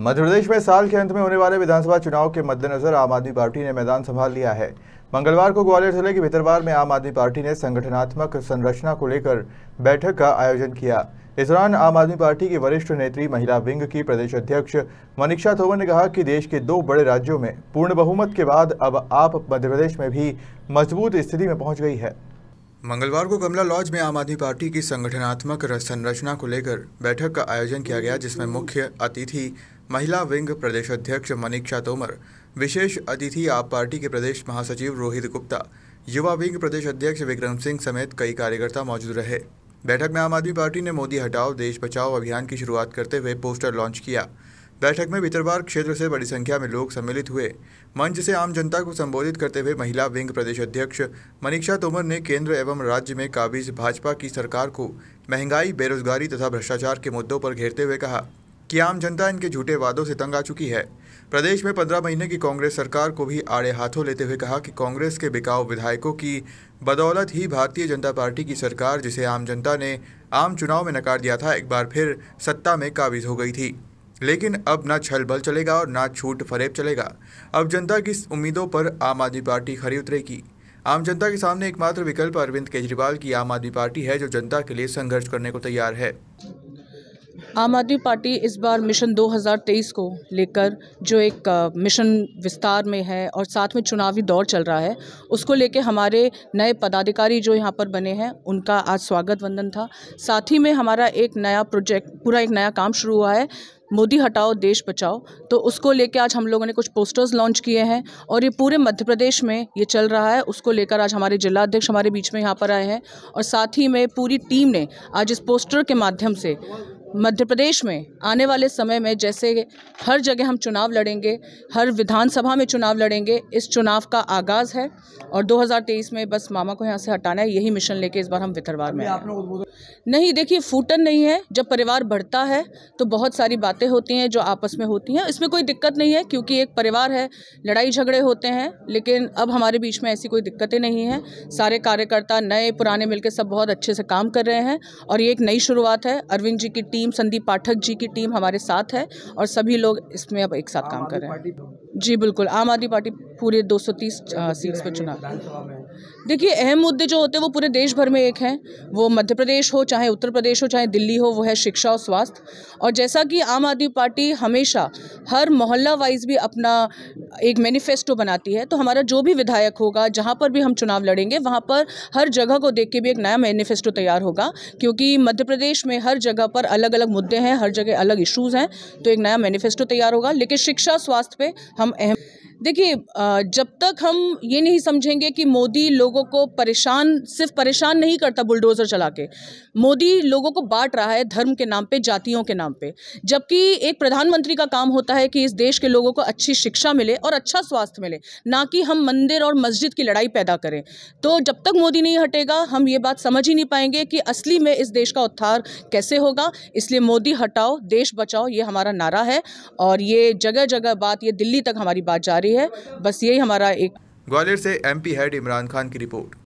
मध्य प्रदेश में साल के अंत में होने वाले विधानसभा चुनाव के मद्देनजर आम आदमी पार्टी ने मैदान संभाल लिया है मंगलवार को ग्वालियर जिले के भितरवार में आम आदमी पार्टी ने संगठनात्मक संरचना को लेकर बैठक का आयोजन किया इस दौरान आम आदमी पार्टी की वरिष्ठ नेत्री महिला विंग की प्रदेश अध्यक्ष मनीषा तोमर ने कहा कि देश के दो बड़े राज्यों में पूर्ण बहुमत के बाद अब आप मध्य प्रदेश में भी मजबूत स्थिति में पहुंच गई है मंगलवार को कमला लॉज में आम आदमी पार्टी की संगठनात्मक संरचना को लेकर बैठक का आयोजन किया गया जिसमें मुख्य अतिथि महिला विंग प्रदेश अध्यक्ष मनीक्षा तोमर विशेष अतिथि आप पार्टी के प्रदेश महासचिव रोहित गुप्ता युवा विंग प्रदेश अध्यक्ष विक्रम सिंह समेत कई कार्यकर्ता मौजूद रहे बैठक में आम आदमी पार्टी ने मोदी हटाओ देश बचाओ अभियान की शुरुआत करते हुए पोस्टर लॉन्च किया बैठक में भितरवार क्षेत्र से बड़ी संख्या में लोग सम्मिलित हुए मंच से आम जनता को संबोधित करते हुए महिला विंग प्रदेश अध्यक्ष मनीषा तोमर ने केंद्र एवं राज्य में काबिज भाजपा की सरकार को महंगाई बेरोजगारी तथा भ्रष्टाचार के मुद्दों पर घेरते हुए कहा कि आम जनता इनके झूठे वादों से तंग आ चुकी है प्रदेश में पंद्रह महीने की कांग्रेस सरकार को भी आड़े हाथों लेते हुए कहा कि कांग्रेस के बिकाऊ विधायकों की बदौलत ही भारतीय जनता पार्टी की सरकार जिसे आम जनता ने आम चुनाव में नकार दिया था एक बार फिर सत्ता में काबिज हो गई थी लेकिन अब ना छल बल चलेगा और ना छूट फरेब चलेगा अब जनता की उम्मीदों पर आम आदमी पार्टी खरी उतरेगी आम जनता के सामने एकमात्र विकल्प अरविंद केजरीवाल की आम आदमी पार्टी है जो जनता के लिए संघर्ष करने को तैयार है आम आदमी पार्टी इस बार मिशन 2023 को लेकर जो एक मिशन विस्तार में है और साथ में चुनावी दौर चल रहा है उसको लेकर हमारे नए पदाधिकारी जो यहाँ पर बने हैं उनका आज स्वागत वंदन था साथ ही में हमारा एक नया प्रोजेक्ट पूरा एक नया काम शुरू हुआ है मोदी हटाओ देश बचाओ तो उसको लेकर आज हम लोगों ने कुछ पोस्टर्स लॉन्च किए हैं और ये पूरे मध्य प्रदेश में ये चल रहा है उसको लेकर आज हमारे जिला अध्यक्ष हमारे बीच में यहाँ पर आए हैं और साथ ही में पूरी टीम ने आज इस पोस्टर के माध्यम से मध्य प्रदेश में आने वाले समय में जैसे हर जगह हम चुनाव लड़ेंगे हर विधानसभा में चुनाव लड़ेंगे इस चुनाव का आगाज़ है और 2023 में बस मामा को यहाँ से हटाना है यही मिशन लेके इस बार हम वितरवार में नहीं देखिए फूटन नहीं है जब परिवार बढ़ता है तो बहुत सारी बातें होती हैं जो आपस में होती हैं इसमें कोई दिक्कत नहीं है क्योंकि एक परिवार है लड़ाई झगड़े होते हैं लेकिन अब हमारे बीच में ऐसी कोई दिक्कतें नहीं हैं सारे कार्यकर्ता नए पुराने मिलकर सब बहुत अच्छे से काम कर रहे हैं और ये एक नई शुरुआत है अरविंद जी की टीम टीम संदीप पाठक जी की टीम हमारे साथ है और सभी लोग इसमें अब एक साथ काम कर रहे हैं जी बिल्कुल आम आदमी पार्टी पूरे 230 सीट्स पर चुनाव देखिए अहम मुद्दे जो होते हैं वो पूरे देश भर में एक हैं वो मध्य प्रदेश हो चाहे उत्तर प्रदेश हो चाहे दिल्ली हो वो है शिक्षा और स्वास्थ्य और जैसा कि आम आदमी पार्टी हमेशा हर मोहल्ला वाइज भी अपना एक मैनिफेस्टो बनाती है तो हमारा जो भी विधायक होगा जहाँ पर भी हम चुनाव लड़ेंगे वहाँ पर हर जगह को देख के भी एक नया मैनिफेस्टो तैयार होगा क्योंकि मध्य प्रदेश में हर जगह पर अलग अलग मुद्दे हैं हर जगह अलग इशूज़ हैं तो एक नया मैनिफेस्टो तैयार होगा लेकिन शिक्षा स्वास्थ्य पर हम अहम देखिए जब तक हम ये नहीं समझेंगे कि मोदी लोगों को परेशान सिर्फ परेशान नहीं करता बुलडोज़र चला के मोदी लोगों को बांट रहा है धर्म के नाम पे जातियों के नाम पे जबकि एक प्रधानमंत्री का काम होता है कि इस देश के लोगों को अच्छी शिक्षा मिले और अच्छा स्वास्थ्य मिले ना कि हम मंदिर और मस्जिद की लड़ाई पैदा करें तो जब तक मोदी नहीं हटेगा हम ये बात समझ ही नहीं पाएंगे कि असली में इस देश का उत्थार कैसे होगा इसलिए मोदी हटाओ देश बचाओ ये हमारा नारा है और ये जगह जगह बात ये दिल्ली तक हमारी बात जा रही है है बस यही हमारा एक ग्वालियर से एमपी हेड इमरान खान की रिपोर्ट